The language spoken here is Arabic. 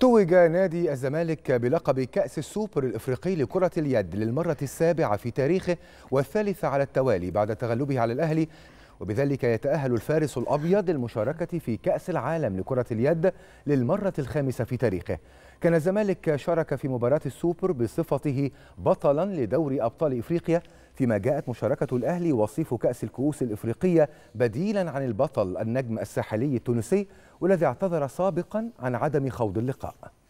توج نادي الزمالك بلقب كأس السوبر الإفريقي لكرة اليد للمرة السابعة في تاريخه والثالثة على التوالي بعد تغلبه على الأهلي وبذلك يتأهل الفارس الأبيض للمشاركة في كأس العالم لكرة اليد للمرة الخامسة في تاريخه كان الزمالك شارك في مباراة السوبر بصفته بطلا لدوري أبطال إفريقيا فيما جاءت مشاركة الأهلي وصيف كأس الكؤوس الإفريقية بديلا عن البطل النجم الساحلي التونسي والذي اعتذر سابقا عن عدم خوض اللقاء